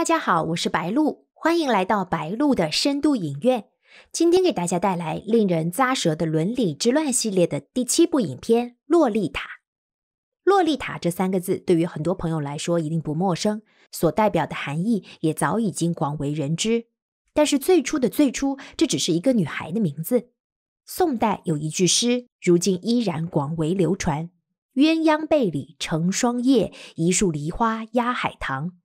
大家好，我是白露，欢迎来到白露的深度影院。今天给大家带来令人咂舌的伦理之乱系列的第七部影片《洛丽塔》。洛丽塔这三个字对于很多朋友来说一定不陌生，所代表的含义也早已经广为人知。但是最初的最初，这只是一个女孩的名字。宋代有一句诗，如今依然广为流传：“鸳鸯被里成双夜，一树梨花压海棠。”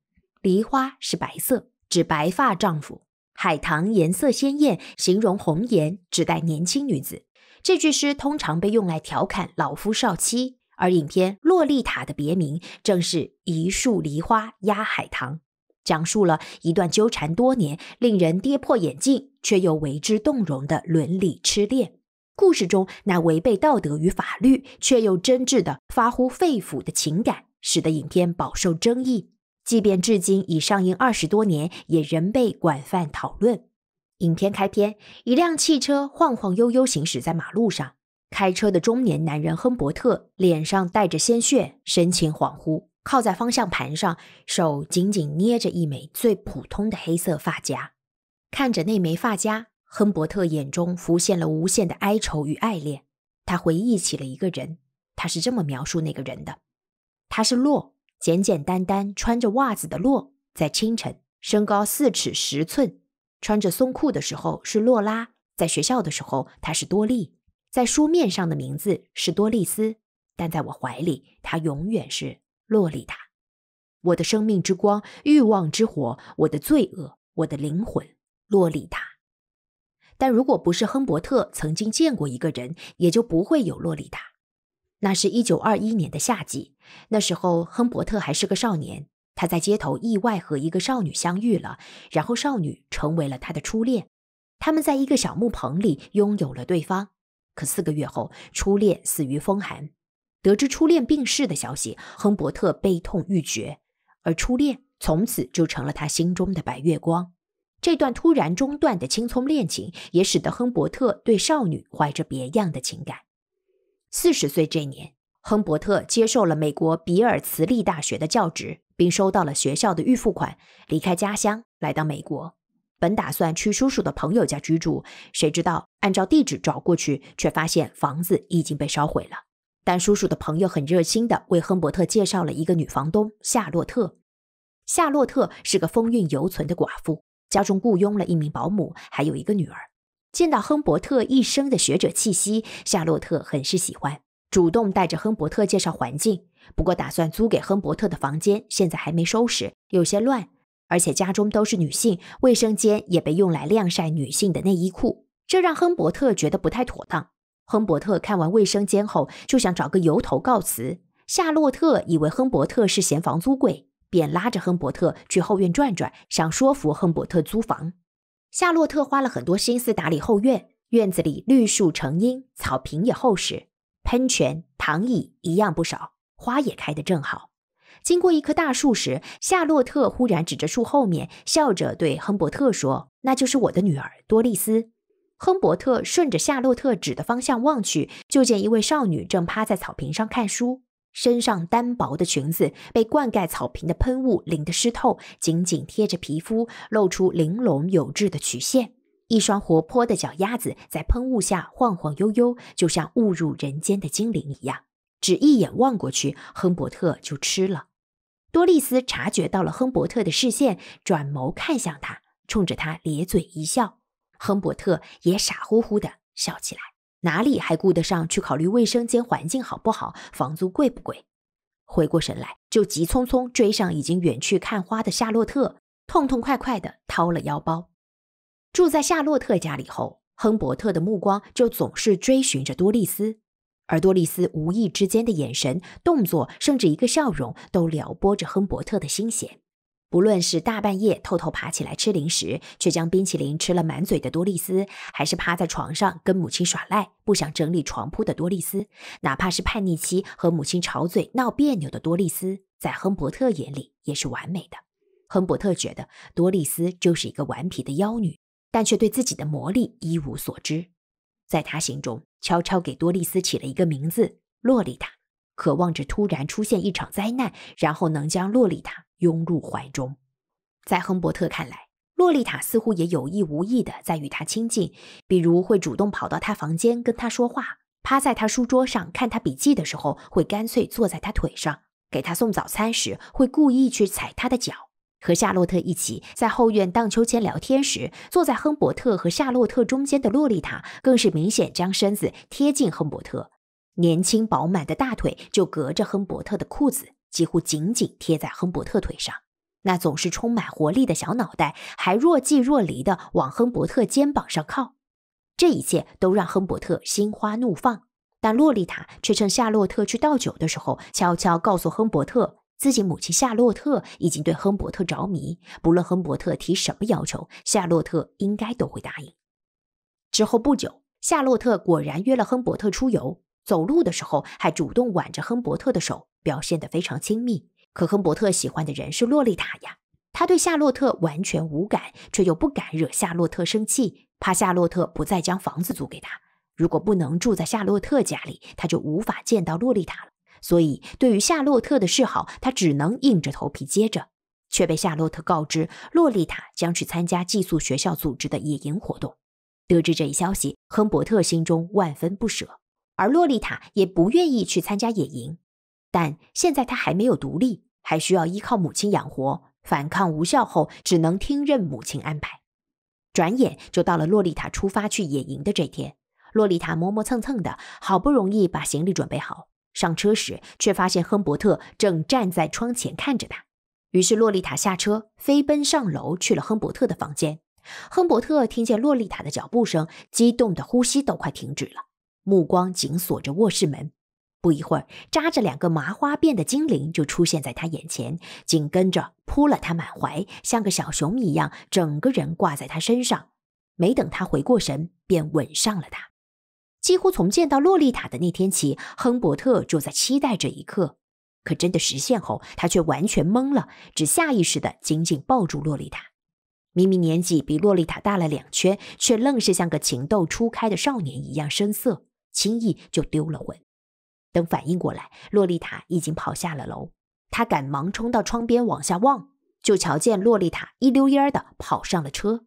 梨花是白色，指白发丈夫；海棠颜色鲜艳，形容红颜，指代年轻女子。这句诗通常被用来调侃老夫少妻，而影片《洛丽塔》的别名正是“一树梨花压海棠”，讲述了一段纠缠多年、令人跌破眼镜却又为之动容的伦理痴恋。故事中那违背道德与法律却又真挚的发乎肺腑的情感，使得影片饱受争议。即便至今已上映二十多年，也仍被广泛讨论。影片开篇，一辆汽车晃晃悠悠行驶在马路上，开车的中年男人亨伯特脸上带着鲜血，神情恍惚，靠在方向盘上，手紧紧捏着一枚最普通的黑色发夹。看着那枚发夹，亨伯特眼中浮现了无限的哀愁与爱恋。他回忆起了一个人，他是这么描述那个人的：“他是洛。”简简单单穿着袜子的洛，在清晨，身高四尺十寸，穿着松裤的时候是洛拉，在学校的时候她是多莉，在书面上的名字是多丽丝，但在我怀里，她永远是洛丽塔。我的生命之光，欲望之火，我的罪恶，我的灵魂，洛丽塔。但如果不是亨伯特曾经见过一个人，也就不会有洛丽塔。那是一九二一年的夏季，那时候亨伯特还是个少年。他在街头意外和一个少女相遇了，然后少女成为了他的初恋。他们在一个小木棚里拥有了对方。可四个月后，初恋死于风寒。得知初恋病逝的消息，亨伯特悲痛欲绝，而初恋从此就成了他心中的白月光。这段突然中断的青葱恋情，也使得亨伯特对少女怀着别样的情感。四十岁这年，亨伯特接受了美国比尔茨利大学的教职，并收到了学校的预付款，离开家乡来到美国。本打算去叔叔的朋友家居住，谁知道按照地址找过去，却发现房子已经被烧毁了。但叔叔的朋友很热心的为亨伯特介绍了一个女房东夏洛特。夏洛特是个风韵犹存的寡妇，家中雇佣了一名保姆，还有一个女儿。见到亨伯特一生的学者气息，夏洛特很是喜欢，主动带着亨伯特介绍环境。不过，打算租给亨伯特的房间现在还没收拾，有些乱，而且家中都是女性，卫生间也被用来晾晒女性的内衣裤，这让亨伯特觉得不太妥当。亨伯特看完卫生间后，就想找个由头告辞。夏洛特以为亨伯特是嫌房租贵，便拉着亨伯特去后院转转，想说服亨伯特租房。夏洛特花了很多心思打理后院，院子里绿树成荫，草坪也厚实，喷泉、躺椅一样不少，花也开得正好。经过一棵大树时，夏洛特忽然指着树后面，笑着对亨伯特说：“那就是我的女儿多丽丝。”亨伯特顺着夏洛特指的方向望去，就见一位少女正趴在草坪上看书。身上单薄的裙子被灌溉草坪的喷雾淋得湿透，紧紧贴着皮肤，露出玲珑有致的曲线。一双活泼的脚丫子在喷雾下晃晃悠悠，就像误入人间的精灵一样。只一眼望过去，亨伯特就吃了。多丽丝察觉到了亨伯特的视线，转眸看向他，冲着他咧嘴一笑。亨伯特也傻乎乎的笑起来。哪里还顾得上去考虑卫生间环境好不好，房租贵不贵？回过神来，就急匆匆追上已经远去看花的夏洛特，痛痛快快地掏了腰包。住在夏洛特家里后，亨伯特的目光就总是追寻着多丽丝，而多丽丝无意之间的眼神、动作，甚至一个笑容，都撩拨着亨伯特的心弦。无论是大半夜偷偷爬起来吃零食却将冰淇淋吃了满嘴的多丽丝，还是趴在床上跟母亲耍赖不想整理床铺的多丽丝，哪怕是叛逆期和母亲吵嘴闹别扭的多丽丝，在亨伯特眼里也是完美的。亨伯特觉得多丽丝就是一个顽皮的妖女，但却对自己的魔力一无所知。在他心中，悄悄给多丽丝起了一个名字——洛丽塔，渴望着突然出现一场灾难，然后能将洛丽塔。拥入怀中，在亨伯特看来，洛丽塔似乎也有意无意的在与他亲近，比如会主动跑到他房间跟他说话，趴在他书桌上看他笔记的时候，会干脆坐在他腿上；给他送早餐时，会故意去踩他的脚；和夏洛特一起在后院荡秋千聊天时，坐在亨伯特和夏洛特中间的洛丽塔，更是明显将身子贴近亨伯特，年轻饱满的大腿就隔着亨伯特的裤子。几乎紧紧贴在亨伯特腿上，那总是充满活力的小脑袋还若即若离的往亨伯特肩膀上靠，这一切都让亨伯特心花怒放。但洛丽塔却趁夏洛特去倒酒的时候，悄悄告诉亨伯特，自己母亲夏洛特已经对亨伯特着迷，不论亨伯特提什么要求，夏洛特应该都会答应。之后不久，夏洛特果然约了亨伯特出游。走路的时候还主动挽着亨伯特的手，表现得非常亲密。可亨伯特喜欢的人是洛丽塔呀，他对夏洛特完全无感，却又不敢惹夏洛特生气，怕夏洛特不再将房子租给他。如果不能住在夏洛特家里，他就无法见到洛丽塔了。所以，对于夏洛特的示好，他只能硬着头皮接着，却被夏洛特告知洛丽塔将去参加寄宿学校组织的野营活动。得知这一消息，亨伯特心中万分不舍。而洛丽塔也不愿意去参加野营，但现在她还没有独立，还需要依靠母亲养活。反抗无效后，只能听任母亲安排。转眼就到了洛丽塔出发去野营的这天，洛丽塔磨磨蹭蹭的，好不容易把行李准备好，上车时却发现亨伯特正站在窗前看着她。于是洛丽塔下车，飞奔上楼去了亨伯特的房间。亨伯特听见洛丽塔的脚步声，激动的呼吸都快停止了。目光紧锁着卧室门，不一会儿，扎着两个麻花辫的精灵就出现在他眼前，紧跟着扑了他满怀，像个小熊一样，整个人挂在他身上。没等他回过神，便吻上了他。几乎从见到洛丽塔的那天起，亨伯特就在期待这一刻。可真的实现后，他却完全懵了，只下意识地紧紧抱住洛丽塔。明明年纪比洛丽塔大了两圈，却愣是像个情窦初开的少年一样生涩。轻易就丢了魂。等反应过来，洛丽塔已经跑下了楼。他赶忙冲到窗边往下望，就瞧见洛丽塔一溜烟儿的跑上了车。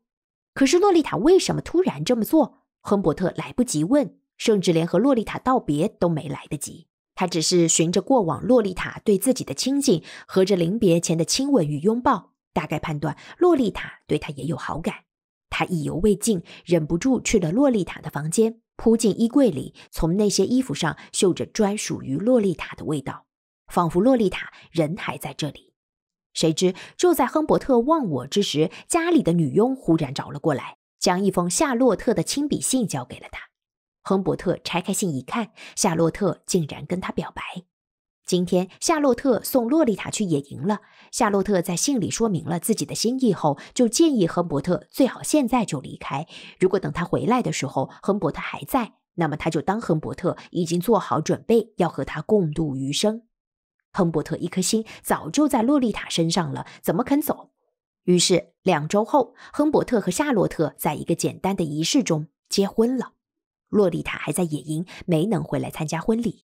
可是洛丽塔为什么突然这么做？亨伯特来不及问，甚至连和洛丽塔道别都没来得及。他只是循着过往洛丽塔对自己的亲近，和着临别前的亲吻与拥抱，大概判断洛丽塔对他也有好感。他意犹未尽，忍不住去了洛丽塔的房间。扑进衣柜里，从那些衣服上嗅着专属于洛丽塔的味道，仿佛洛丽塔人还在这里。谁知就在亨伯特忘我之时，家里的女佣忽然找了过来，将一封夏洛特的亲笔信交给了他。亨伯特拆开信一看，夏洛特竟然跟他表白。今天，夏洛特送洛丽塔去野营了。夏洛特在信里说明了自己的心意后，就建议亨伯特最好现在就离开。如果等他回来的时候，亨伯特还在，那么他就当亨伯特已经做好准备要和他共度余生。亨伯特一颗心早就在洛丽塔身上了，怎么肯走？于是，两周后，亨伯特和夏洛特在一个简单的仪式中结婚了。洛丽塔还在野营，没能回来参加婚礼。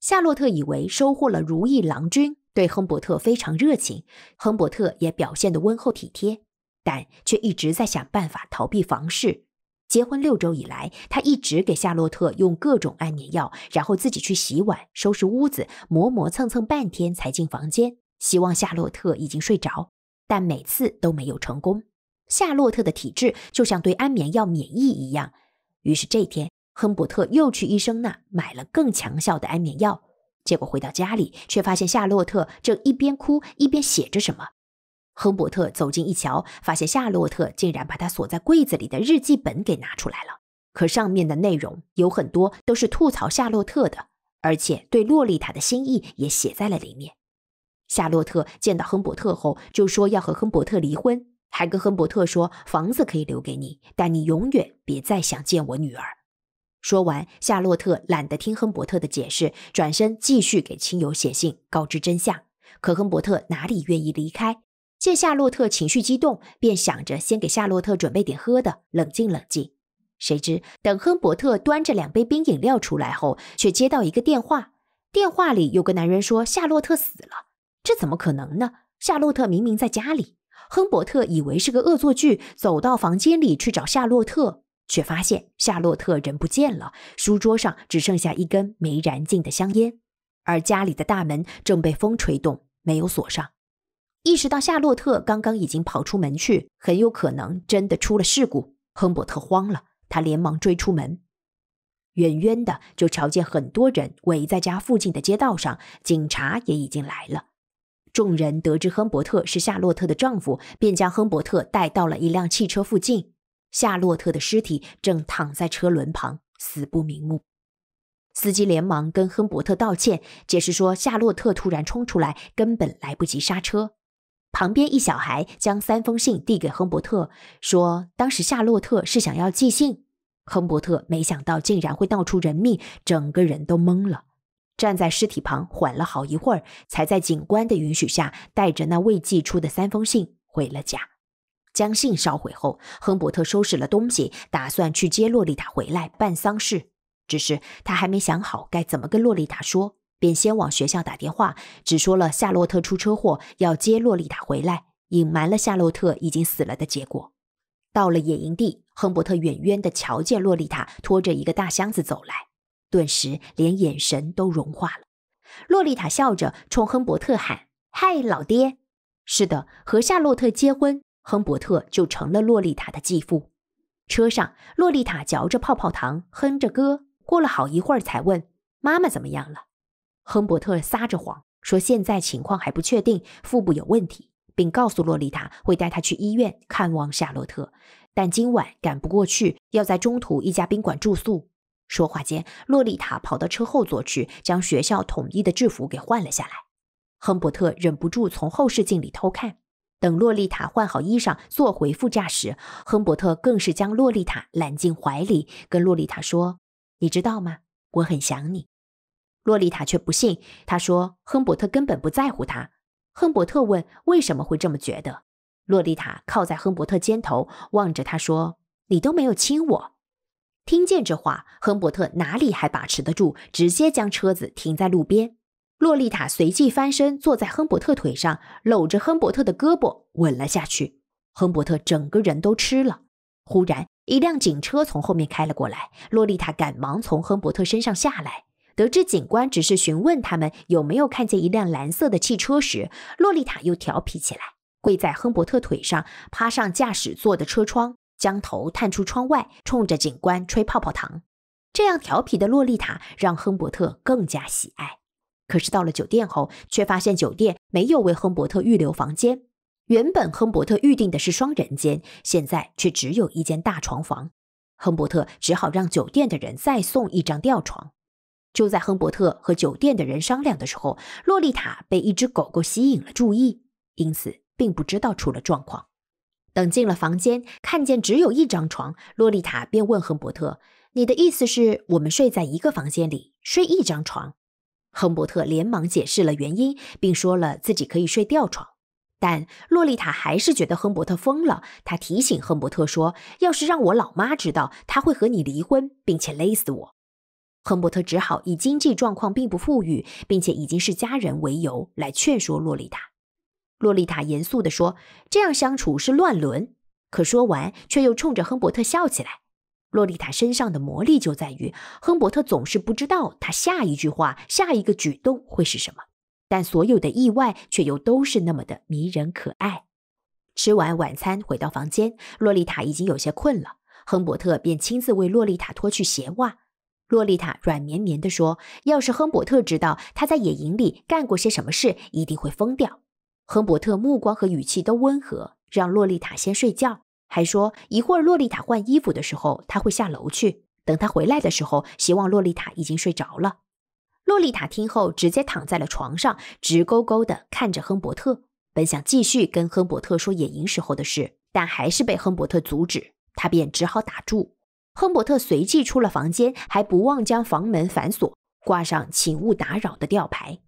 夏洛特以为收获了如意郎君，对亨伯特非常热情，亨伯特也表现得温厚体贴，但却一直在想办法逃避房事。结婚六周以来，他一直给夏洛特用各种安眠药，然后自己去洗碗、收拾屋子，磨磨蹭蹭半天才进房间，希望夏洛特已经睡着，但每次都没有成功。夏洛特的体质就像对安眠药免疫一样，于是这天。亨伯特又去医生那买了更强效的安眠药，结果回到家里，却发现夏洛特正一边哭一边写着什么。亨伯特走近一瞧，发现夏洛特竟然把他锁在柜子里的日记本给拿出来了。可上面的内容有很多都是吐槽夏洛特的，而且对洛丽塔的心意也写在了里面。夏洛特见到亨伯特后，就说要和亨伯特离婚，还跟亨伯特说房子可以留给你，但你永远别再想见我女儿。说完，夏洛特懒得听亨伯特的解释，转身继续给亲友写信，告知真相。可亨伯特哪里愿意离开？见夏洛特情绪激动，便想着先给夏洛特准备点喝的，冷静冷静。谁知等亨伯特端着两杯冰饮料出来后，却接到一个电话。电话里有个男人说夏洛特死了，这怎么可能呢？夏洛特明明在家里。亨伯特以为是个恶作剧，走到房间里去找夏洛特。却发现夏洛特人不见了，书桌上只剩下一根没燃尽的香烟，而家里的大门正被风吹动，没有锁上。意识到夏洛特刚刚已经跑出门去，很有可能真的出了事故，亨伯特慌了，他连忙追出门，远远的就瞧见很多人围在家附近的街道上，警察也已经来了。众人得知亨伯特是夏洛特的丈夫，便将亨伯特带到了一辆汽车附近。夏洛特的尸体正躺在车轮旁，死不瞑目。司机连忙跟亨伯特道歉，解释说夏洛特突然冲出来，根本来不及刹车。旁边一小孩将三封信递给亨伯特，说当时夏洛特是想要寄信。亨伯特没想到竟然会闹出人命，整个人都懵了，站在尸体旁缓了好一会儿，才在警官的允许下，带着那未寄出的三封信回了家。将信烧毁后，亨伯特收拾了东西，打算去接洛丽塔回来办丧事。只是他还没想好该怎么跟洛丽塔说，便先往学校打电话，只说了夏洛特出车祸要接洛丽塔回来，隐瞒了夏洛特已经死了的结果。到了野营地，亨伯特远远地瞧见洛丽塔拖着一个大箱子走来，顿时连眼神都融化了。洛丽塔笑着冲亨伯特喊：“嗨，老爹！是的，和夏洛特结婚。”亨伯特就成了洛丽塔的继父。车上，洛丽塔嚼着泡泡糖，哼着歌。过了好一会儿，才问：“妈妈怎么样了？”亨伯特撒着谎，说现在情况还不确定，腹部有问题，并告诉洛丽塔会带她去医院看望夏洛特，但今晚赶不过去，要在中途一家宾馆住宿。说话间，洛丽塔跑到车后座去，将学校统一的制服给换了下来。亨伯特忍不住从后视镜里偷看。等洛丽塔换好衣裳坐回副驾驶，亨伯特更是将洛丽塔揽进怀里，跟洛丽塔说：“你知道吗？我很想你。”洛丽塔却不信，她说：“亨伯特根本不在乎她。”亨伯特问：“为什么会这么觉得？”洛丽塔靠在亨伯特肩头，望着他说：“你都没有亲我。”听见这话，亨伯特哪里还把持得住，直接将车子停在路边。洛丽塔随即翻身坐在亨伯特腿上，搂着亨伯特的胳膊吻了下去。亨伯特整个人都吃了。忽然，一辆警车从后面开了过来，洛丽塔赶忙从亨伯特身上下来。得知警官只是询问他们有没有看见一辆蓝色的汽车时，洛丽塔又调皮起来，跪在亨伯特腿上，趴上驾驶座的车窗，将头探出窗外，冲着警官吹泡泡糖。这样调皮的洛丽塔让亨伯特更加喜爱。可是到了酒店后，却发现酒店没有为亨伯特预留房间。原本亨伯特预定的是双人间，现在却只有一间大床房。亨伯特只好让酒店的人再送一张吊床。就在亨伯特和酒店的人商量的时候，洛丽塔被一只狗狗吸引了注意，因此并不知道出了状况。等进了房间，看见只有一张床，洛丽塔便问亨伯特：“你的意思是我们睡在一个房间里，睡一张床？”亨伯特连忙解释了原因，并说了自己可以睡吊床，但洛丽塔还是觉得亨伯特疯了。她提醒亨伯特说：“要是让我老妈知道，她会和你离婚，并且勒死我。”亨伯特只好以经济状况并不富裕，并且已经是家人为由来劝说洛丽塔。洛丽塔严肃地说：“这样相处是乱伦。”可说完，却又冲着亨伯特笑起来。洛丽塔身上的魔力就在于，亨伯特总是不知道他下一句话、下一个举动会是什么，但所有的意外却又都是那么的迷人可爱。吃完晚餐回到房间，洛丽塔已经有些困了，亨伯特便亲自为洛丽塔脱去鞋袜。洛丽塔软绵绵地说：“要是亨伯特知道他在野营里干过些什么事，一定会疯掉。”亨伯特目光和语气都温和，让洛丽塔先睡觉。还说一会儿，洛丽塔换衣服的时候，他会下楼去。等他回来的时候，希望洛丽塔已经睡着了。洛丽塔听后，直接躺在了床上，直勾勾地看着亨伯特。本想继续跟亨伯特说野营时候的事，但还是被亨伯特阻止，他便只好打住。亨伯特随即出了房间，还不忘将房门反锁，挂上“请勿打扰”的吊牌。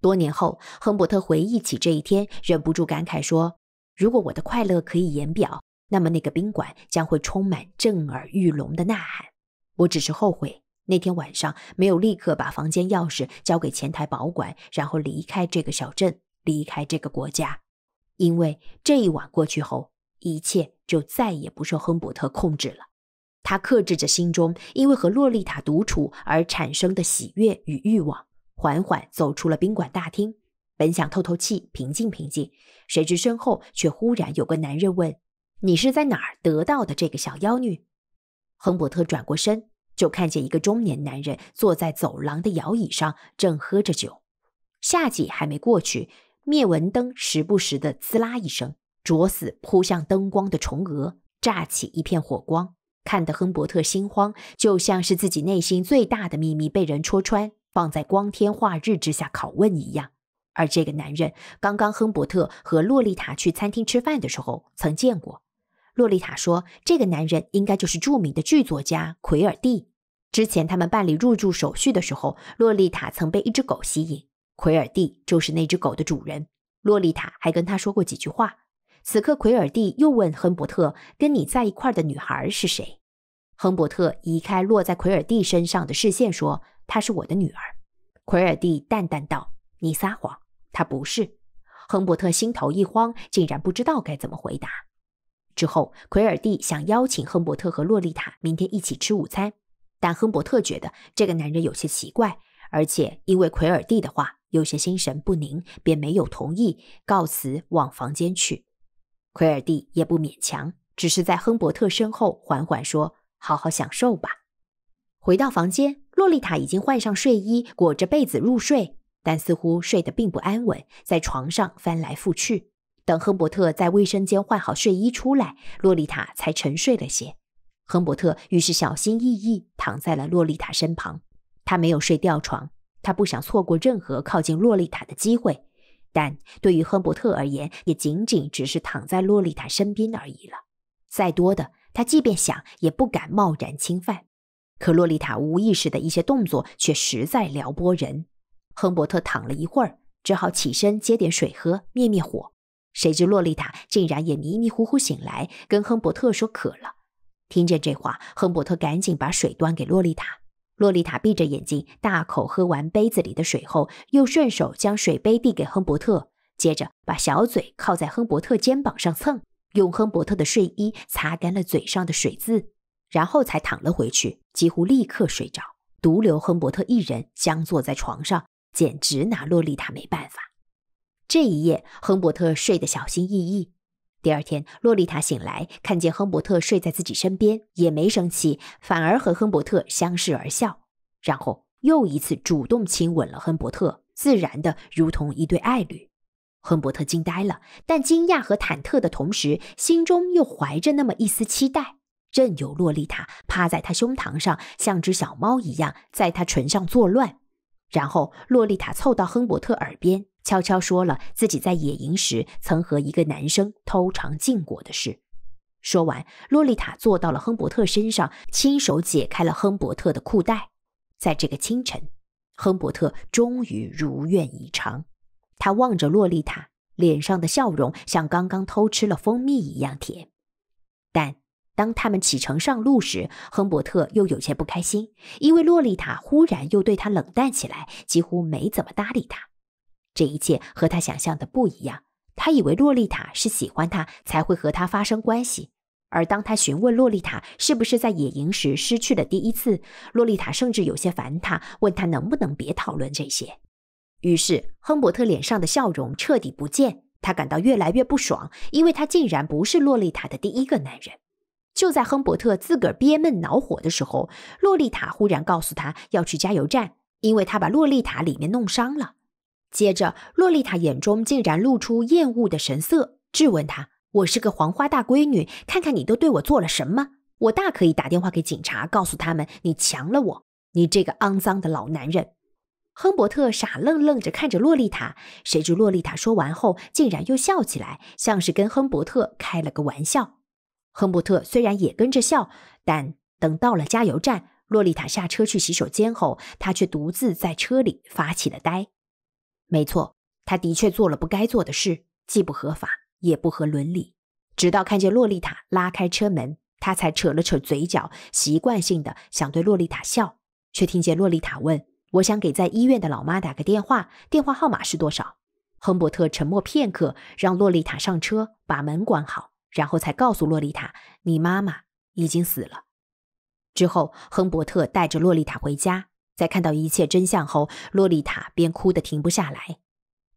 多年后，亨伯特回忆起这一天，忍不住感慨说：“如果我的快乐可以言表。”那么那个宾馆将会充满震耳欲聋的呐喊。我只是后悔那天晚上没有立刻把房间钥匙交给前台保管，然后离开这个小镇，离开这个国家。因为这一晚过去后，一切就再也不受亨伯特控制了。他克制着心中因为和洛丽塔独处而产生的喜悦与欲望，缓缓走出了宾馆大厅。本想透透气，平静平静，谁知身后却忽然有个男人问。你是在哪儿得到的这个小妖女？亨伯特转过身，就看见一个中年男人坐在走廊的摇椅上，正喝着酒。夏季还没过去，灭蚊灯时不时的滋啦一声，着死扑向灯光的虫蛾，炸起一片火光，看得亨伯特心慌，就像是自己内心最大的秘密被人戳穿，放在光天化日之下拷问一样。而这个男人，刚刚亨伯特和洛丽塔去餐厅吃饭的时候曾见过。洛丽塔说：“这个男人应该就是著名的剧作家奎尔蒂。之前他们办理入住手续的时候，洛丽塔曾被一只狗吸引，奎尔蒂就是那只狗的主人。洛丽塔还跟他说过几句话。此刻，奎尔蒂又问亨伯特：‘跟你在一块的女孩是谁？’亨伯特移开落在奎尔蒂身上的视线，说：‘她是我的女儿。’奎尔蒂淡淡道：‘你撒谎，她不是。’亨伯特心头一慌，竟然不知道该怎么回答。”之后，奎尔蒂想邀请亨伯特和洛丽塔明天一起吃午餐，但亨伯特觉得这个男人有些奇怪，而且因为奎尔蒂的话有些心神不宁，便没有同意告辞往房间去。奎尔蒂也不勉强，只是在亨伯特身后缓缓说：“好好享受吧。”回到房间，洛丽塔已经换上睡衣，裹着被子入睡，但似乎睡得并不安稳，在床上翻来覆去。等亨伯特在卫生间换好睡衣出来，洛丽塔才沉睡了些。亨伯特于是小心翼翼躺在了洛丽塔身旁。他没有睡吊床，他不想错过任何靠近洛丽塔的机会。但对于亨伯特而言，也仅仅只是躺在洛丽塔身边而已了。再多的，他即便想也不敢贸然侵犯。可洛丽塔无意识的一些动作却实在撩拨人。亨伯特躺了一会儿，只好起身接点水喝，灭灭火。谁知洛丽塔竟然也迷迷糊糊醒来，跟亨伯特说渴了。听见这话，亨伯特赶紧把水端给洛丽塔。洛丽塔闭着眼睛，大口喝完杯子里的水后，又顺手将水杯递给亨伯特，接着把小嘴靠在亨伯特肩膀上蹭，用亨伯特的睡衣擦干了嘴上的水渍，然后才躺了回去，几乎立刻睡着，独留亨伯特一人僵坐在床上，简直拿洛丽塔没办法。这一夜，亨伯特睡得小心翼翼。第二天，洛丽塔醒来，看见亨伯特睡在自己身边，也没生气，反而和亨伯特相视而笑，然后又一次主动亲吻了亨伯特，自然的如同一对爱侣。亨伯特惊呆了，但惊讶和忐忑的同时，心中又怀着那么一丝期待，任由洛丽塔趴在他胸膛上，像只小猫一样在他唇上作乱。然后，洛丽塔凑到亨伯特耳边。悄悄说了自己在野营时曾和一个男生偷尝禁果的事。说完，洛丽塔坐到了亨伯特身上，亲手解开了亨伯特的裤带。在这个清晨，亨伯特终于如愿以偿。他望着洛丽塔，脸上的笑容像刚刚偷吃了蜂蜜一样甜。但当他们启程上路时，亨伯特又有些不开心，因为洛丽塔忽然又对他冷淡起来，几乎没怎么搭理他。这一切和他想象的不一样。他以为洛丽塔是喜欢他才会和他发生关系，而当他询问洛丽塔是不是在野营时失去了第一次，洛丽塔甚至有些烦他，问他能不能别讨论这些。于是，亨伯特脸上的笑容彻底不见，他感到越来越不爽，因为他竟然不是洛丽塔的第一个男人。就在亨伯特自个憋闷恼火的时候，洛丽塔忽然告诉他要去加油站，因为他把洛丽塔里面弄伤了。接着，洛丽塔眼中竟然露出厌恶的神色，质问她：“我是个黄花大闺女，看看你都对我做了什么！我大可以打电话给警察，告诉他们你强了我，你这个肮脏的老男人。”亨伯特傻愣愣着看着洛丽塔，谁知洛丽塔说完后，竟然又笑起来，像是跟亨伯特开了个玩笑。亨伯特虽然也跟着笑，但等到了加油站，洛丽塔下车去洗手间后，他却独自在车里发起了呆。没错，他的确做了不该做的事，既不合法也不合伦理。直到看见洛丽塔拉开车门，他才扯了扯嘴角，习惯性的想对洛丽塔笑，却听见洛丽塔问：“我想给在医院的老妈打个电话，电话号码是多少？”亨伯特沉默片刻，让洛丽塔上车，把门关好，然后才告诉洛丽塔：“你妈妈已经死了。”之后，亨伯特带着洛丽塔回家。在看到一切真相后，洛丽塔便哭得停不下来。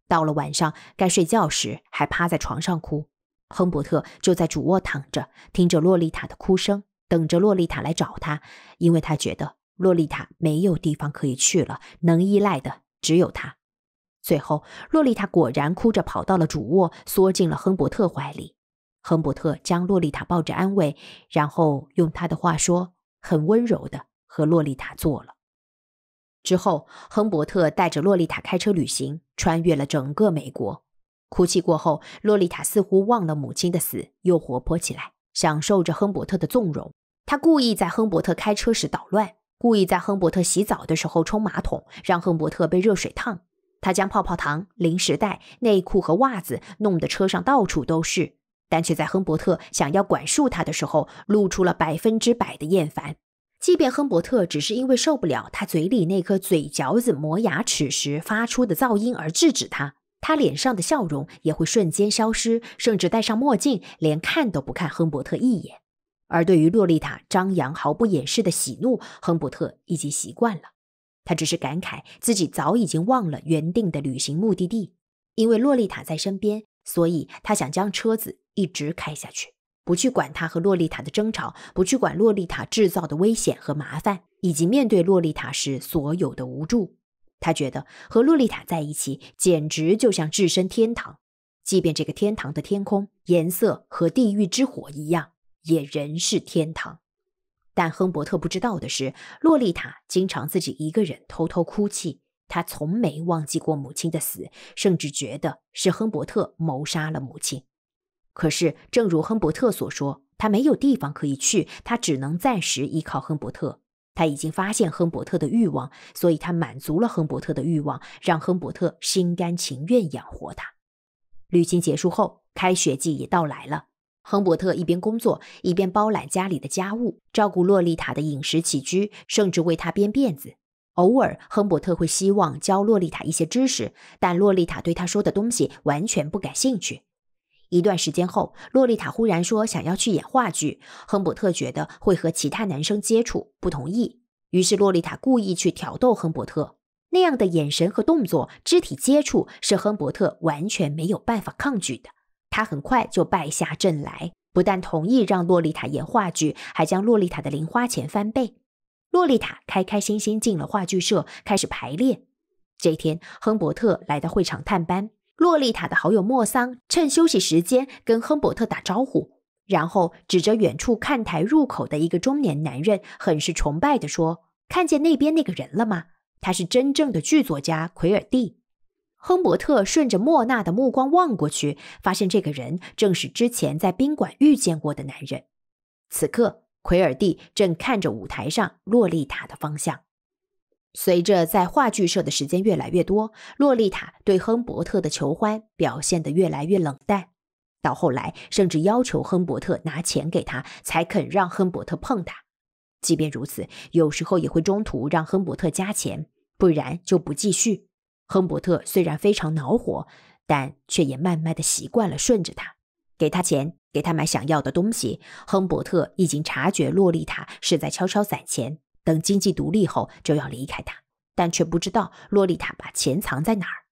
到了晚上该睡觉时，还趴在床上哭。亨伯特就在主卧躺着，听着洛丽塔的哭声，等着洛丽塔来找他，因为他觉得洛丽塔没有地方可以去了，能依赖的只有他。最后，洛丽塔果然哭着跑到了主卧，缩进了亨伯特怀里。亨伯特将洛丽塔抱着安慰，然后用他的话说，很温柔的和洛丽塔做了。之后，亨伯特带着洛丽塔开车旅行，穿越了整个美国。哭泣过后，洛丽塔似乎忘了母亲的死，又活泼起来，享受着亨伯特的纵容。她故意在亨伯特开车时捣乱，故意在亨伯特洗澡的时候冲马桶，让亨伯特被热水烫。她将泡泡糖、零食袋、内裤和袜子弄得车上到处都是，但却在亨伯特想要管束他的时候，露出了百分之百的厌烦。即便亨伯特只是因为受不了他嘴里那颗嘴嚼子磨牙齿时发出的噪音而制止他，他脸上的笑容也会瞬间消失，甚至戴上墨镜，连看都不看亨伯特一眼。而对于洛丽塔张扬毫不掩饰的喜怒，亨伯特已经习惯了。他只是感慨自己早已经忘了原定的旅行目的地，因为洛丽塔在身边，所以他想将车子一直开下去。不去管他和洛丽塔的争吵，不去管洛丽塔制造的危险和麻烦，以及面对洛丽塔时所有的无助。他觉得和洛丽塔在一起，简直就像置身天堂，即便这个天堂的天空颜色和地狱之火一样，也仍是天堂。但亨伯特不知道的是，洛丽塔经常自己一个人偷偷哭泣。他从没忘记过母亲的死，甚至觉得是亨伯特谋杀了母亲。可是，正如亨伯特所说，他没有地方可以去，他只能暂时依靠亨伯特。他已经发现亨伯特的欲望，所以他满足了亨伯特的欲望，让亨伯特心甘情愿养活他。旅行结束后，开学季也到来了。亨伯特一边工作，一边包揽家里的家务，照顾洛丽塔的饮食起居，甚至为她编辫子。偶尔，亨伯特会希望教洛丽塔一些知识，但洛丽塔对他说的东西完全不感兴趣。一段时间后，洛丽塔忽然说想要去演话剧，亨伯特觉得会和其他男生接触，不同意。于是洛丽塔故意去挑逗亨伯特，那样的眼神和动作、肢体接触是亨伯特完全没有办法抗拒的，他很快就败下阵来，不但同意让洛丽塔演话剧，还将洛丽塔的零花钱翻倍。洛丽塔开开心心进了话剧社，开始排练。这天，亨伯特来到会场探班。洛丽塔的好友莫桑趁休息时间跟亨伯特打招呼，然后指着远处看台入口的一个中年男人，很是崇拜地说：“看见那边那个人了吗？他是真正的剧作家奎尔蒂。”亨伯特顺着莫娜的目光望过去，发现这个人正是之前在宾馆遇见过的男人。此刻，奎尔蒂正看着舞台上洛丽塔的方向。随着在话剧社的时间越来越多，洛丽塔对亨伯特的求欢表现得越来越冷淡，到后来甚至要求亨伯特拿钱给她，才肯让亨伯特碰她。即便如此，有时候也会中途让亨伯特加钱，不然就不继续。亨伯特虽然非常恼火，但却也慢慢的习惯了顺着他，给他钱，给他买想要的东西。亨伯特已经察觉洛丽塔是在悄悄攒钱。等经济独立后就要离开他，但却不知道洛丽塔把钱藏在哪儿。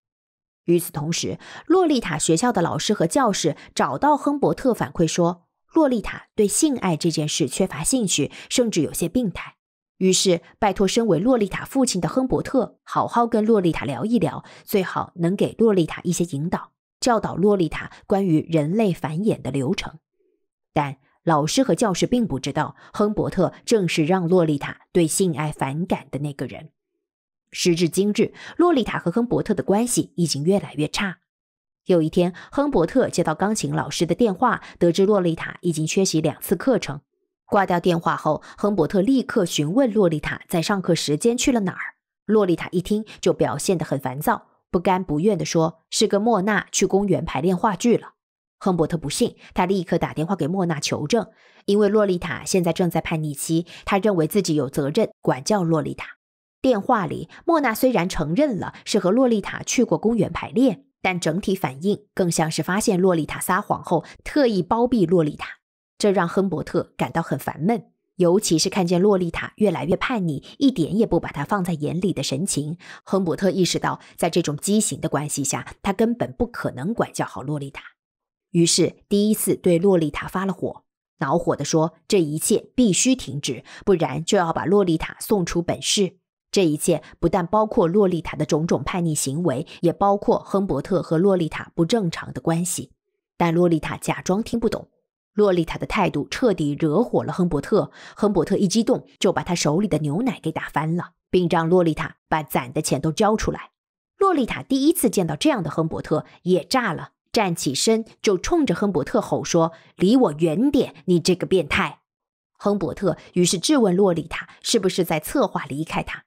与此同时，洛丽塔学校的老师和教师找到亨伯特反馈说，洛丽塔对性爱这件事缺乏兴趣，甚至有些病态。于是拜托身为洛丽塔父亲的亨伯特好好跟洛丽塔聊一聊，最好能给洛丽塔一些引导，教导洛丽塔关于人类繁衍的流程。但老师和教师并不知道，亨伯特正是让洛丽塔对性爱反感的那个人。时至今日，洛丽塔和亨伯特的关系已经越来越差。有一天，亨伯特接到钢琴老师的电话，得知洛丽塔已经缺席两次课程。挂掉电话后，亨伯特立刻询问洛丽塔在上课时间去了哪儿。洛丽塔一听就表现得很烦躁，不甘不愿地说：“是跟莫娜去公园排练话剧了。”亨伯特不信，他立刻打电话给莫娜求证。因为洛丽塔现在正在叛逆期，他认为自己有责任管教洛丽塔。电话里，莫娜虽然承认了是和洛丽塔去过公园排练，但整体反应更像是发现洛丽塔撒谎后特意包庇洛丽塔，这让亨伯特感到很烦闷。尤其是看见洛丽塔越来越叛逆，一点也不把她放在眼里的神情，亨伯特意识到，在这种畸形的关系下，他根本不可能管教好洛丽塔。于是，第一次对洛丽塔发了火，恼火地说：“这一切必须停止，不然就要把洛丽塔送出本市。”这一切不但包括洛丽塔的种种叛逆行为，也包括亨伯特和洛丽塔不正常的关系。但洛丽塔假装听不懂。洛丽塔的态度彻底惹火了亨伯特。亨伯特一激动，就把他手里的牛奶给打翻了，并让洛丽塔把攒的钱都交出来。洛丽塔第一次见到这样的亨伯特，也炸了。站起身，就冲着亨伯特吼说：“离我远点，你这个变态！”亨伯特于是质问洛丽塔：“是不是在策划离开他？”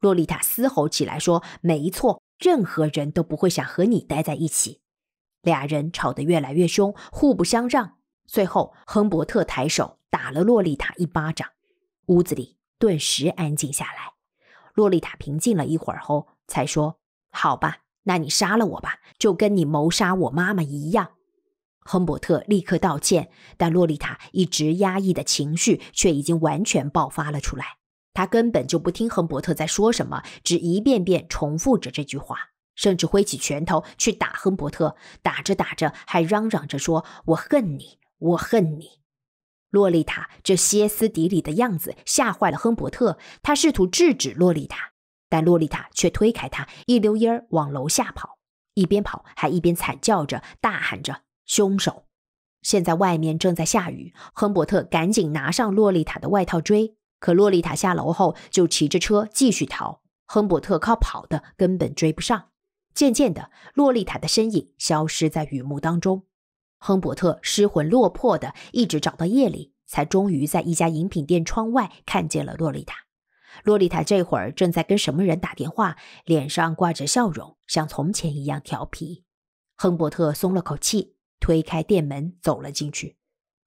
洛丽塔嘶吼起来说：“没错，任何人都不会想和你待在一起。”俩人吵得越来越凶，互不相让。最后，亨伯特抬手打了洛丽塔一巴掌，屋子里顿时安静下来。洛丽塔平静了一会儿后，才说：“好吧。”那你杀了我吧，就跟你谋杀我妈妈一样。亨伯特立刻道歉，但洛丽塔一直压抑的情绪却已经完全爆发了出来。她根本就不听亨伯特在说什么，只一遍遍重复着这句话，甚至挥起拳头去打亨伯特。打着打着，还嚷嚷着说：“我恨你，我恨你。”洛丽塔这歇斯底里的样子吓坏了亨伯特，他试图制止洛丽塔。但洛丽塔却推开他，一溜烟儿往楼下跑，一边跑还一边惨叫着、大喊着“凶手！”现在外面正在下雨，亨伯特赶紧拿上洛丽塔的外套追。可洛丽塔下楼后就骑着车继续逃，亨伯特靠跑的根本追不上。渐渐的，洛丽塔的身影消失在雨幕当中，亨伯特失魂落魄的一直找到夜里，才终于在一家饮品店窗外看见了洛丽塔。洛丽塔这会儿正在跟什么人打电话，脸上挂着笑容，像从前一样调皮。亨伯特松了口气，推开店门走了进去。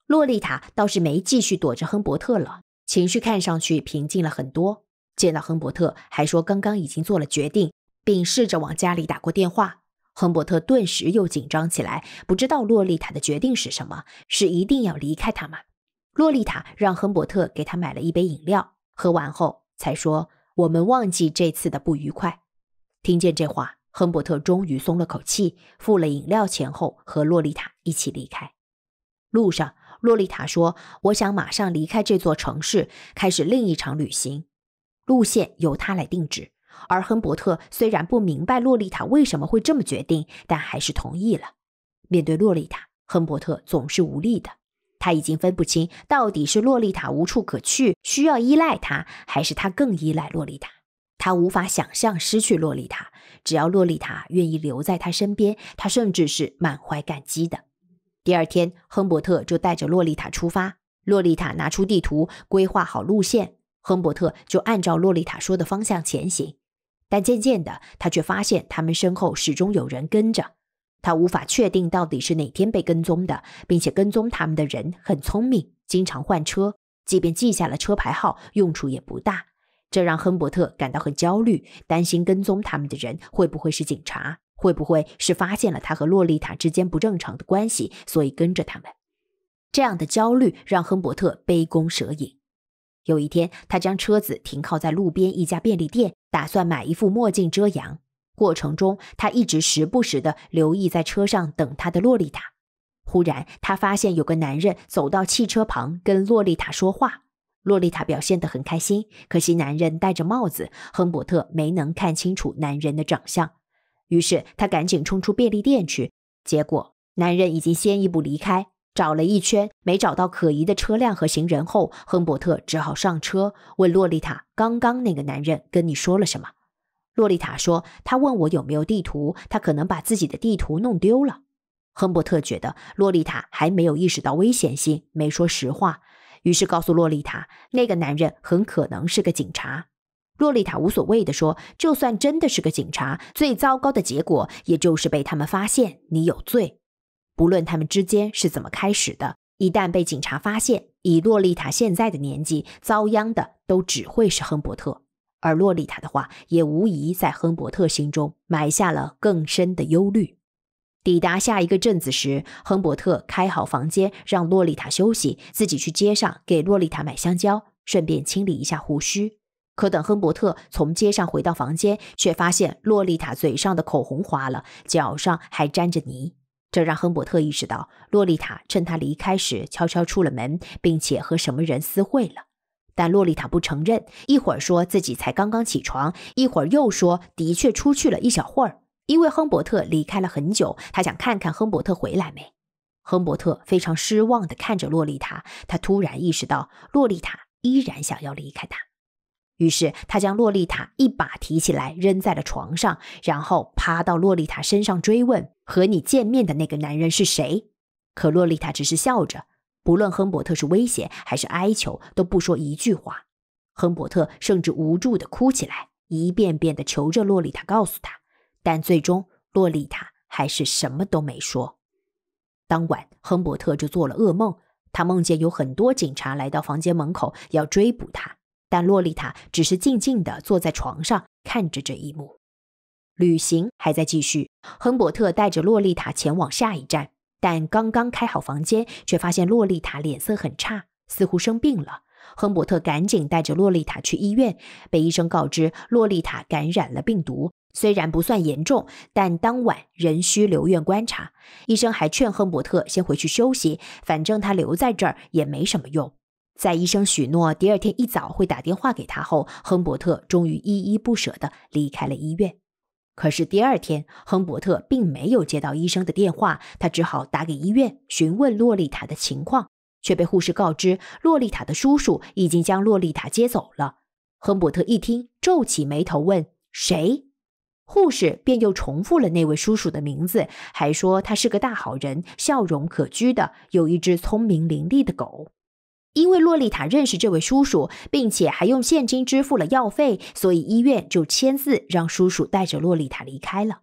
洛丽塔倒是没继续躲着亨伯特了，情绪看上去平静了很多。见到亨伯特，还说刚刚已经做了决定，并试着往家里打过电话。亨伯特顿时又紧张起来，不知道洛丽塔的决定是什么，是一定要离开他吗？洛丽塔让亨伯特给她买了一杯饮料，喝完后。才说我们忘记这次的不愉快。听见这话，亨伯特终于松了口气，付了饮料钱后，和洛丽塔一起离开。路上，洛丽塔说：“我想马上离开这座城市，开始另一场旅行，路线由他来定制。”而亨伯特虽然不明白洛丽塔为什么会这么决定，但还是同意了。面对洛丽塔，亨伯特总是无力的。他已经分不清到底是洛丽塔无处可去需要依赖他，还是他更依赖洛丽塔。他无法想象失去洛丽塔，只要洛丽塔愿意留在他身边，他甚至是满怀感激的。第二天，亨伯特就带着洛丽塔出发。洛丽塔拿出地图，规划好路线，亨伯特就按照洛丽塔说的方向前行。但渐渐的，他却发现他们身后始终有人跟着。他无法确定到底是哪天被跟踪的，并且跟踪他们的人很聪明，经常换车，即便记下了车牌号，用处也不大。这让亨伯特感到很焦虑，担心跟踪他们的人会不会是警察，会不会是发现了他和洛丽塔之间不正常的关系，所以跟着他们。这样的焦虑让亨伯特杯弓蛇影。有一天，他将车子停靠在路边一家便利店，打算买一副墨镜遮阳。过程中，他一直时不时的留意在车上等他的洛丽塔。忽然，他发现有个男人走到汽车旁跟洛丽塔说话，洛丽塔表现得很开心。可惜男人戴着帽子，亨伯特没能看清楚男人的长相。于是他赶紧冲出便利店去，结果男人已经先一步离开。找了一圈没找到可疑的车辆和行人后，亨伯特只好上车问洛丽塔：“刚刚那个男人跟你说了什么？”洛丽塔说：“他问我有没有地图，他可能把自己的地图弄丢了。”亨伯特觉得洛丽塔还没有意识到危险性，没说实话，于是告诉洛丽塔：“那个男人很可能是个警察。”洛丽塔无所谓的说：“就算真的是个警察，最糟糕的结果也就是被他们发现你有罪。不论他们之间是怎么开始的，一旦被警察发现，以洛丽塔现在的年纪，遭殃的都只会是亨伯特。”而洛丽塔的话也无疑在亨伯特心中埋下了更深的忧虑。抵达下一个镇子时，亨伯特开好房间，让洛丽塔休息，自己去街上给洛丽塔买香蕉，顺便清理一下胡须。可等亨伯特从街上回到房间，却发现洛丽塔嘴上的口红花了，脚上还沾着泥，这让亨伯特意识到，洛丽塔趁他离开时悄悄出了门，并且和什么人私会了。但洛丽塔不承认，一会儿说自己才刚刚起床，一会儿又说的确出去了一小会儿。因为亨伯特离开了很久，他想看看亨伯特回来没。亨伯特非常失望地看着洛丽塔，他突然意识到洛丽塔依然想要离开他，于是他将洛丽塔一把提起来扔在了床上，然后趴到洛丽塔身上追问：“和你见面的那个男人是谁？”可洛丽塔只是笑着。不论亨伯特是威胁还是哀求，都不说一句话。亨伯特甚至无助地哭起来，一遍遍地求着洛丽塔告诉他，但最终洛丽塔还是什么都没说。当晚，亨伯特就做了噩梦，他梦见有很多警察来到房间门口要追捕他，但洛丽塔只是静静地坐在床上看着这一幕。旅行还在继续，亨伯特带着洛丽塔前往下一站。但刚刚开好房间，却发现洛丽塔脸色很差，似乎生病了。亨伯特赶紧带着洛丽塔去医院，被医生告知洛丽塔感染了病毒，虽然不算严重，但当晚仍需留院观察。医生还劝亨伯特先回去休息，反正他留在这儿也没什么用。在医生许诺第二天一早会打电话给他后，亨伯特终于依依不舍地离开了医院。可是第二天，亨伯特并没有接到医生的电话，他只好打给医院询问洛丽塔的情况，却被护士告知洛丽塔的叔叔已经将洛丽塔接走了。亨伯特一听，皱起眉头问：“谁？”护士便又重复了那位叔叔的名字，还说他是个大好人，笑容可掬的，有一只聪明伶俐的狗。因为洛丽塔认识这位叔叔，并且还用现金支付了药费，所以医院就签字让叔叔带着洛丽塔离开了。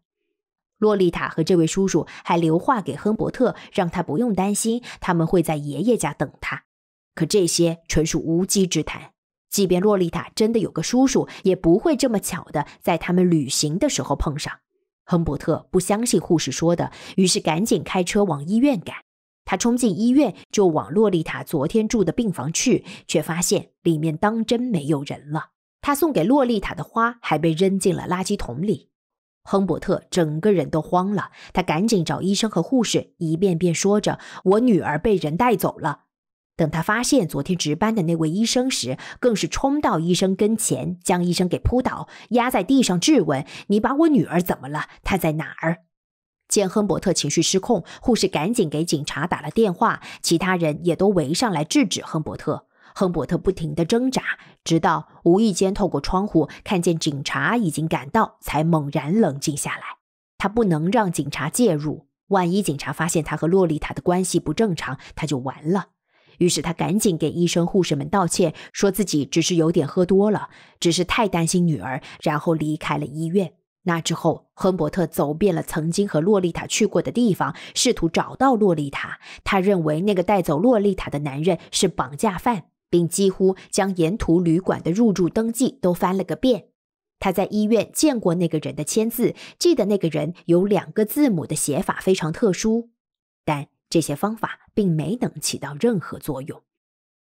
洛丽塔和这位叔叔还留话给亨伯特，让他不用担心，他们会在爷爷家等他。可这些纯属无稽之谈。即便洛丽塔真的有个叔叔，也不会这么巧的在他们旅行的时候碰上。亨伯特不相信护士说的，于是赶紧开车往医院赶。他冲进医院，就往洛丽塔昨天住的病房去，却发现里面当真没有人了。他送给洛丽塔的花还被扔进了垃圾桶里。亨伯特整个人都慌了，他赶紧找医生和护士，一遍遍说着：“我女儿被人带走了。”等他发现昨天值班的那位医生时，更是冲到医生跟前，将医生给扑倒，压在地上质问：“你把我女儿怎么了？她在哪儿？”见亨伯特情绪失控，护士赶紧给警察打了电话，其他人也都围上来制止亨伯特。亨伯特不停地挣扎，直到无意间透过窗户看见警察已经赶到，才猛然冷静下来。他不能让警察介入，万一警察发现他和洛丽塔的关系不正常，他就完了。于是他赶紧给医生、护士们道歉，说自己只是有点喝多了，只是太担心女儿，然后离开了医院。那之后，亨伯特走遍了曾经和洛丽塔去过的地方，试图找到洛丽塔。他认为那个带走洛丽塔的男人是绑架犯，并几乎将沿途旅馆的入住登记都翻了个遍。他在医院见过那个人的签字，记得那个人有两个字母的写法非常特殊，但这些方法并没能起到任何作用。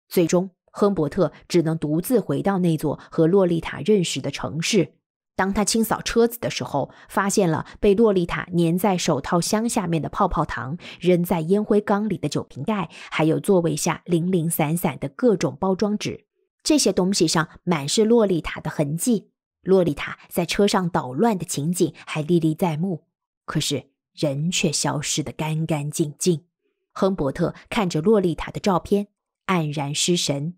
最终，亨伯特只能独自回到那座和洛丽塔认识的城市。当他清扫车子的时候，发现了被洛丽塔粘在手套箱下面的泡泡糖，扔在烟灰缸里的酒瓶盖，还有座位下零零散散的各种包装纸。这些东西上满是洛丽塔的痕迹。洛丽塔在车上捣乱的情景还历历在目，可是人却消失得干干净净。亨伯特看着洛丽塔的照片，黯然失神。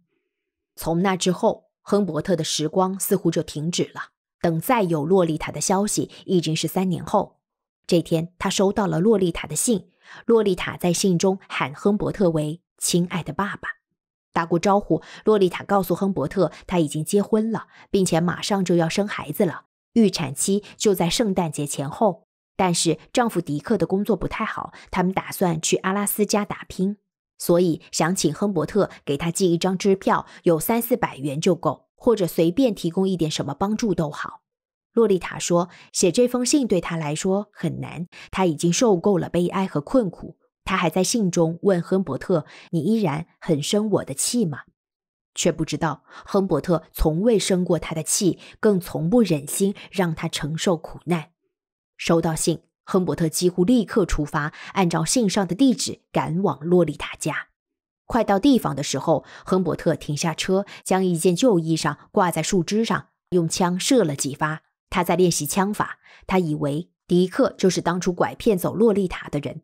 从那之后，亨伯特的时光似乎就停止了。等再有洛丽塔的消息，已经是三年后。这天，他收到了洛丽塔的信。洛丽塔在信中喊亨伯特为“亲爱的爸爸”，打过招呼。洛丽塔告诉亨伯特，她已经结婚了，并且马上就要生孩子了，预产期就在圣诞节前后。但是丈夫迪克的工作不太好，他们打算去阿拉斯加打拼，所以想请亨伯特给他寄一张支票，有三四百元就够。或者随便提供一点什么帮助都好，洛丽塔说：“写这封信对她来说很难，她已经受够了悲哀和困苦。”她还在信中问亨伯特：“你依然很生我的气吗？”却不知道亨伯特从未生过她的气，更从不忍心让她承受苦难。收到信，亨伯特几乎立刻出发，按照信上的地址赶往洛丽塔家。快到地方的时候，亨伯特停下车，将一件旧衣裳挂在树枝上，用枪射了几发。他在练习枪法。他以为迪克就是当初拐骗走洛丽塔的人。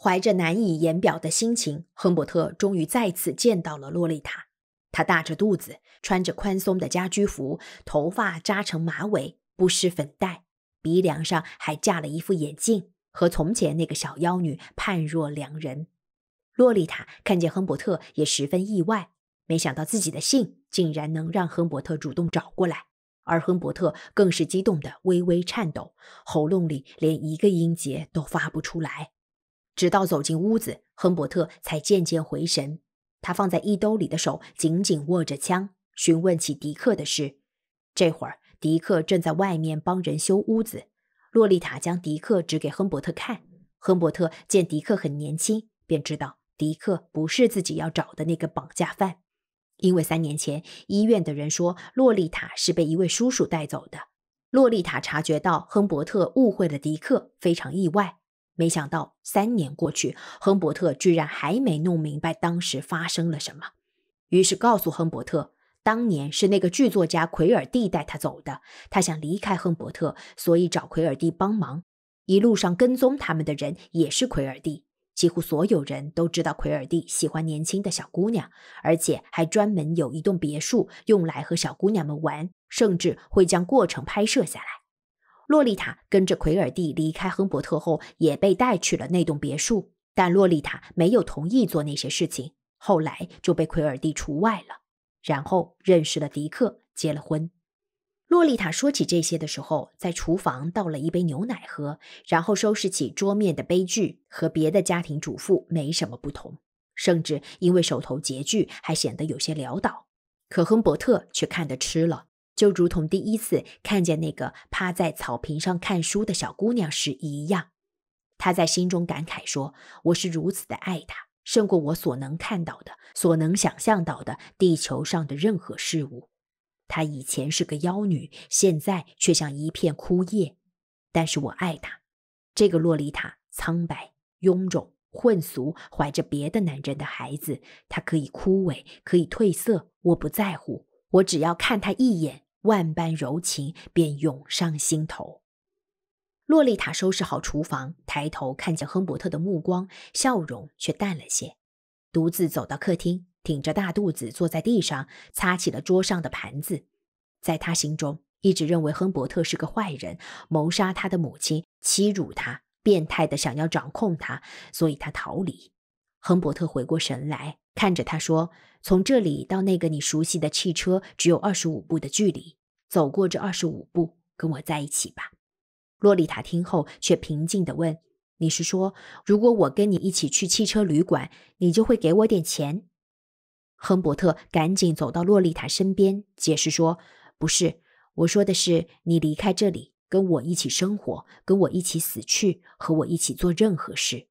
怀着难以言表的心情，亨伯特终于再次见到了洛丽塔。她大着肚子，穿着宽松的家居服，头发扎成马尾，不施粉黛，鼻梁上还架了一副眼镜，和从前那个小妖女判若两人。洛丽塔看见亨伯特也十分意外，没想到自己的信竟然能让亨伯特主动找过来，而亨伯特更是激动得微微颤抖，喉咙里连一个音节都发不出来。直到走进屋子，亨伯特才渐渐回神。他放在衣兜里的手紧紧握着枪，询问起迪克的事。这会儿，迪克正在外面帮人修屋子。洛丽塔将迪克指给亨伯特看，亨伯特见迪克很年轻，便知道。迪克不是自己要找的那个绑架犯，因为三年前医院的人说洛丽塔是被一位叔叔带走的。洛丽塔察觉到亨伯特误会了迪克，非常意外。没想到三年过去，亨伯特居然还没弄明白当时发生了什么，于是告诉亨伯特，当年是那个剧作家奎尔蒂带他走的。他想离开亨伯特，所以找奎尔蒂帮忙。一路上跟踪他们的人也是奎尔蒂。几乎所有人都知道奎尔蒂喜欢年轻的小姑娘，而且还专门有一栋别墅用来和小姑娘们玩，甚至会将过程拍摄下来。洛丽塔跟着奎尔蒂离开亨伯特后，也被带去了那栋别墅，但洛丽塔没有同意做那些事情，后来就被奎尔蒂除外了，然后认识了迪克，结了婚。洛丽塔说起这些的时候，在厨房倒了一杯牛奶喝，然后收拾起桌面的杯具，和别的家庭主妇没什么不同，甚至因为手头拮据，还显得有些潦倒。可亨伯特却看得吃了，就如同第一次看见那个趴在草坪上看书的小姑娘时一样，他在心中感慨说：“我是如此的爱她，胜过我所能看到的、所能想象到的地球上的任何事物。”她以前是个妖女，现在却像一片枯叶。但是我爱她，这个洛丽塔，苍白、臃肿、混俗，怀着别的男人的孩子。她可以枯萎，可以褪色，我不在乎。我只要看她一眼，万般柔情便涌上心头。洛丽塔收拾好厨房，抬头看见亨伯特的目光，笑容却淡了些，独自走到客厅。挺着大肚子坐在地上，擦起了桌上的盘子。在他心中，一直认为亨伯特是个坏人，谋杀他的母亲，欺辱他，变态的想要掌控他，所以他逃离。亨伯特回过神来，看着他说：“从这里到那个你熟悉的汽车，只有二十五步的距离。走过这二十五步，跟我在一起吧。”洛丽塔听后却平静地问：“你是说，如果我跟你一起去汽车旅馆，你就会给我点钱？”亨伯特赶紧走到洛丽塔身边，解释说：“不是，我说的是你离开这里，跟我一起生活，跟我一起死去，和我一起做任何事。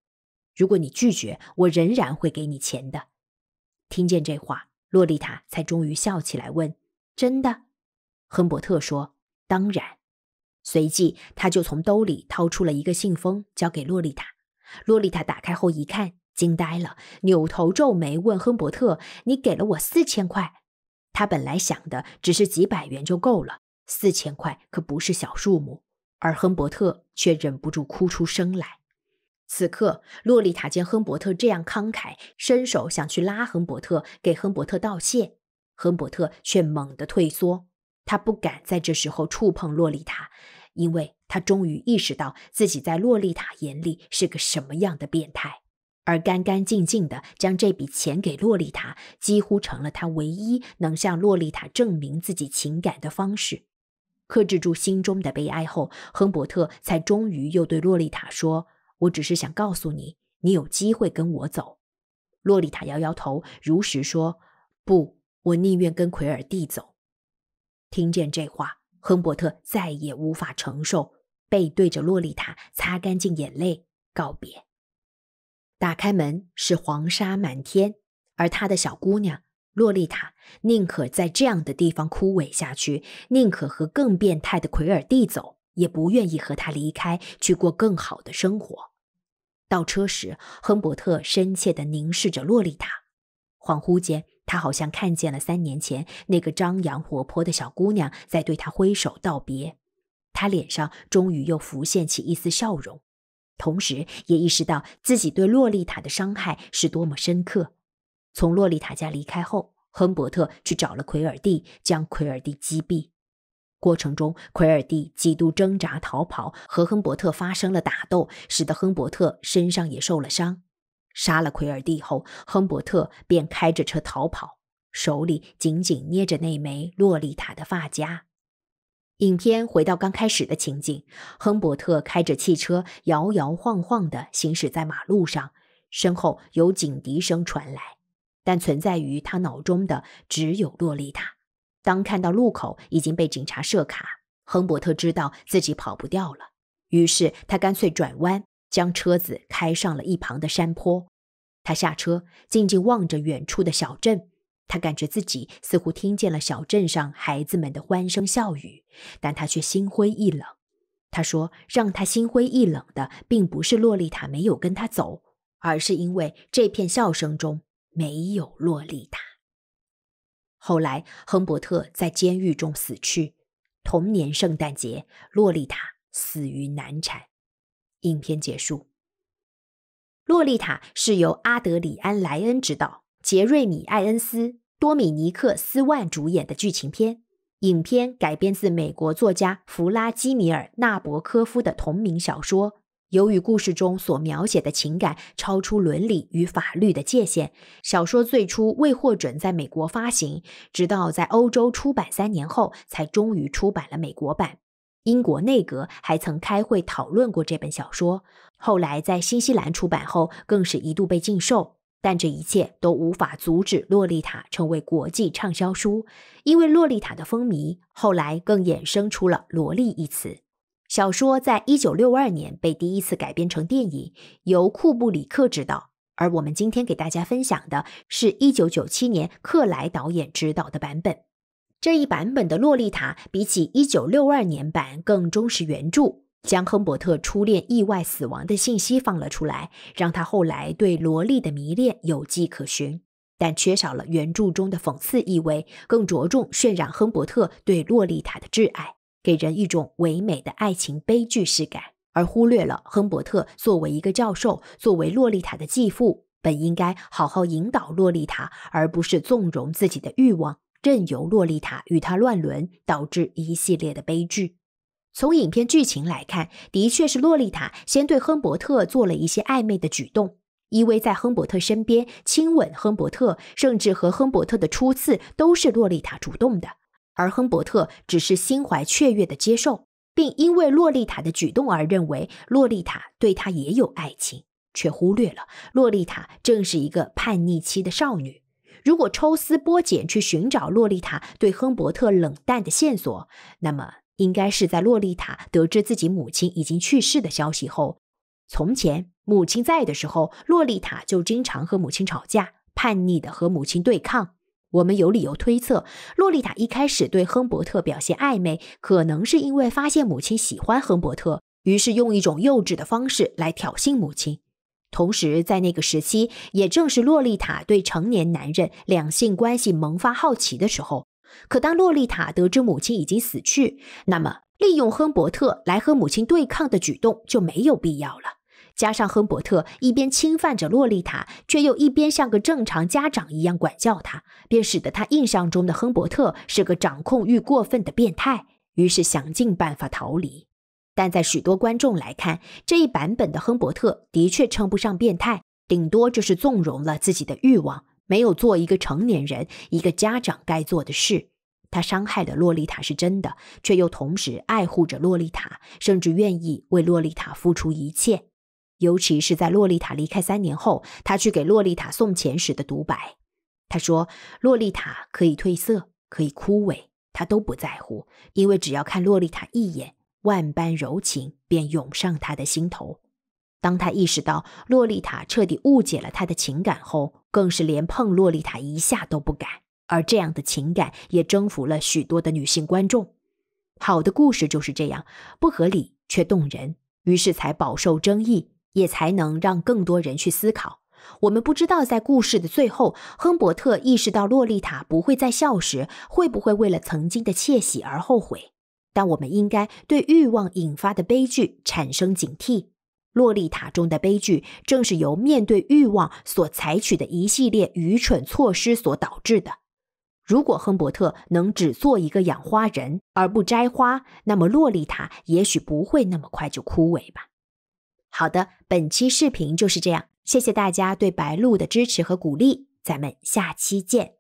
如果你拒绝，我仍然会给你钱的。”听见这话，洛丽塔才终于笑起来，问：“真的？”亨伯特说：“当然。”随即，他就从兜里掏出了一个信封，交给洛丽塔。洛丽塔打开后一看。惊呆了，扭头皱眉问亨伯特：“你给了我四千块？他本来想的只是几百元就够了，四千块可不是小数目。”而亨伯特却忍不住哭出声来。此刻，洛丽塔见亨伯特这样慷慨，伸手想去拉亨伯特，给亨伯特道谢。亨伯特却猛地退缩，他不敢在这时候触碰洛丽塔，因为他终于意识到自己在洛丽塔眼里是个什么样的变态。而干干净净的将这笔钱给洛丽塔，几乎成了他唯一能向洛丽塔证明自己情感的方式。克制住心中的悲哀后，亨伯特才终于又对洛丽塔说：“我只是想告诉你，你有机会跟我走。”洛丽塔摇摇头，如实说：“不，我宁愿跟奎尔蒂走。”听见这话，亨伯特再也无法承受，背对着洛丽塔，擦干净眼泪，告别。打开门，是黄沙满天，而他的小姑娘洛丽塔宁可在这样的地方枯萎下去，宁可和更变态的奎尔蒂走，也不愿意和他离开，去过更好的生活。倒车时，亨伯特深切地凝视着洛丽塔，恍惚间，他好像看见了三年前那个张扬活泼的小姑娘在对他挥手道别。他脸上终于又浮现起一丝笑容。同时，也意识到自己对洛丽塔的伤害是多么深刻。从洛丽塔家离开后，亨伯特去找了奎尔蒂，将奎尔蒂击毙。过程中，奎尔蒂几度挣扎逃跑，和亨伯特发生了打斗，使得亨伯特身上也受了伤。杀了奎尔蒂后，亨伯特便开着车逃跑，手里紧紧捏着那枚洛丽塔的发夹。影片回到刚开始的情景，亨伯特开着汽车摇摇晃晃地行驶在马路上，身后有警笛声传来，但存在于他脑中的只有洛丽塔。当看到路口已经被警察设卡，亨伯特知道自己跑不掉了，于是他干脆转弯，将车子开上了一旁的山坡。他下车，静静望着远处的小镇。他感觉自己似乎听见了小镇上孩子们的欢声笑语，但他却心灰意冷。他说：“让他心灰意冷的，并不是洛丽塔没有跟他走，而是因为这片笑声中没有洛丽塔。”后来，亨伯特在监狱中死去。同年圣诞节，洛丽塔死于难产。影片结束。《洛丽塔》是由阿德里安·莱恩执导。杰瑞米·艾恩斯、多米尼克·斯万主演的剧情片，影片改编自美国作家弗拉基米尔·纳博科夫的同名小说。由于故事中所描写的情感超出伦理与法律的界限，小说最初未获准在美国发行，直到在欧洲出版三年后，才终于出版了美国版。英国内阁还曾开会讨论过这本小说。后来在新西兰出版后，更是一度被禁售。但这一切都无法阻止《洛丽塔》成为国际畅销书，因为《洛丽塔》的风靡，后来更衍生出了“萝莉”一词。小说在一九六二年被第一次改编成电影，由库布里克执导。而我们今天给大家分享的是一九九七年克莱导演执导的版本。这一版本的《洛丽塔》比起一九六二年版更忠实原著。将亨伯特初恋意外死亡的信息放了出来，让他后来对萝丽的迷恋有迹可循，但缺少了原著中的讽刺意味，更着重渲染亨伯特对洛丽塔的挚爱，给人一种唯美的爱情悲剧式感，而忽略了亨伯特作为一个教授，作为洛丽塔的继父，本应该好好引导洛丽塔，而不是纵容自己的欲望，任由洛丽塔与他乱伦，导致一系列的悲剧。从影片剧情来看，的确是洛丽塔先对亨伯特做了一些暧昧的举动，依偎在亨伯特身边，亲吻亨伯特，甚至和亨伯特的初次都是洛丽塔主动的，而亨伯特只是心怀雀跃的接受，并因为洛丽塔的举动而认为洛丽塔对他也有爱情，却忽略了洛丽塔正是一个叛逆期的少女。如果抽丝剥茧去寻找洛丽塔对亨伯特冷淡的线索，那么。应该是在洛丽塔得知自己母亲已经去世的消息后，从前母亲在的时候，洛丽塔就经常和母亲吵架，叛逆的和母亲对抗。我们有理由推测，洛丽塔一开始对亨伯特表现暧昧，可能是因为发现母亲喜欢亨伯特，于是用一种幼稚的方式来挑衅母亲。同时，在那个时期，也正是洛丽塔对成年男人两性关系萌发好奇的时候。可当洛丽塔得知母亲已经死去，那么利用亨伯特来和母亲对抗的举动就没有必要了。加上亨伯特一边侵犯着洛丽塔，却又一边像个正常家长一样管教他，便使得他印象中的亨伯特是个掌控欲过分的变态。于是想尽办法逃离。但在许多观众来看，这一版本的亨伯特的确称不上变态，顶多就是纵容了自己的欲望。没有做一个成年人、一个家长该做的事，他伤害的洛丽塔是真的，却又同时爱护着洛丽塔，甚至愿意为洛丽塔付出一切。尤其是在洛丽塔离开三年后，他去给洛丽塔送钱时的独白，他说：“洛丽塔可以褪色，可以枯萎，他都不在乎，因为只要看洛丽塔一眼，万般柔情便涌上他的心头。”当他意识到洛丽塔彻底误解了他的情感后，更是连碰洛丽塔一下都不敢。而这样的情感也征服了许多的女性观众。好的故事就是这样，不合理却动人，于是才饱受争议，也才能让更多人去思考。我们不知道在故事的最后，亨伯特意识到洛丽塔不会再笑时，会不会为了曾经的窃喜而后悔？但我们应该对欲望引发的悲剧产生警惕。《洛丽塔》中的悲剧正是由面对欲望所采取的一系列愚蠢措施所导致的。如果亨伯特能只做一个养花人而不摘花，那么洛丽塔也许不会那么快就枯萎吧。好的，本期视频就是这样，谢谢大家对白鹿的支持和鼓励，咱们下期见。